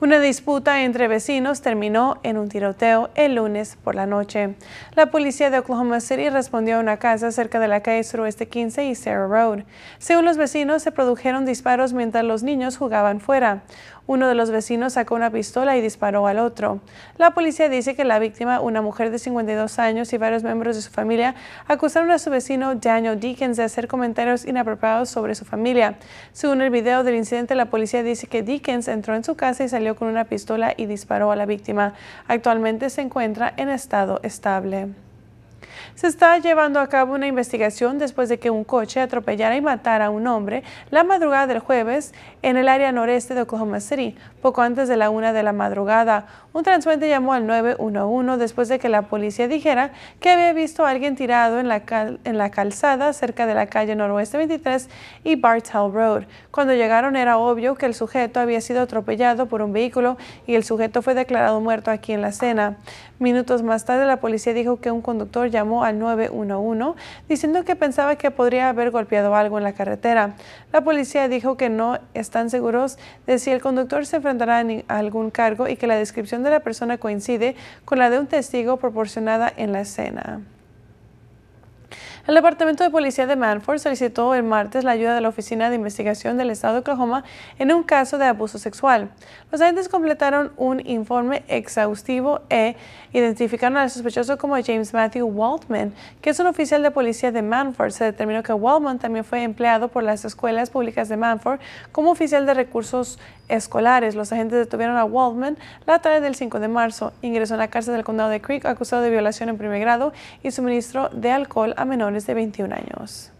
Una disputa entre vecinos terminó en un tiroteo el lunes por la noche. La policía de Oklahoma City respondió a una casa cerca de la calle suroeste 15 y Sarah Road. Según los vecinos, se produjeron disparos mientras los niños jugaban fuera. Uno de los vecinos sacó una pistola y disparó al otro. La policía dice que la víctima, una mujer de 52 años y varios miembros de su familia, acusaron a su vecino Daniel Dickens de hacer comentarios inapropiados sobre su familia. Según el video del incidente, la policía dice que Dickens entró en su casa y salió con una pistola y disparó a la víctima. Actualmente se encuentra en estado estable. Se está llevando a cabo una investigación después de que un coche atropellara y matara a un hombre la madrugada del jueves en el área noreste de Oklahoma City, poco antes de la una de la madrugada. Un transuente llamó al 911 después de que la policía dijera que había visto a alguien tirado en la, en la calzada cerca de la calle noroeste 23 y Bartell Road. Cuando llegaron era obvio que el sujeto había sido atropellado por un vehículo y el sujeto fue declarado muerto aquí en la escena. Minutos más tarde la policía dijo que un conductor llamó al 911 diciendo que pensaba que podría haber golpeado algo en la carretera. La policía dijo que no están seguros de si el conductor se enfrentará a algún cargo y que la descripción de la persona coincide con la de un testigo proporcionada en la escena. El Departamento de Policía de Manford solicitó el martes la ayuda de la Oficina de Investigación del Estado de Oklahoma en un caso de abuso sexual. Los agentes completaron un informe exhaustivo e identificaron al sospechoso como James Matthew Waltman, que es un oficial de policía de Manford. Se determinó que Waltman también fue empleado por las escuelas públicas de Manford como oficial de recursos escolares. Los agentes detuvieron a waltman la tarde del 5 de marzo. Ingresó en la cárcel del condado de Creek acusado de violación en primer grado y suministro de alcohol a menores de 21 años.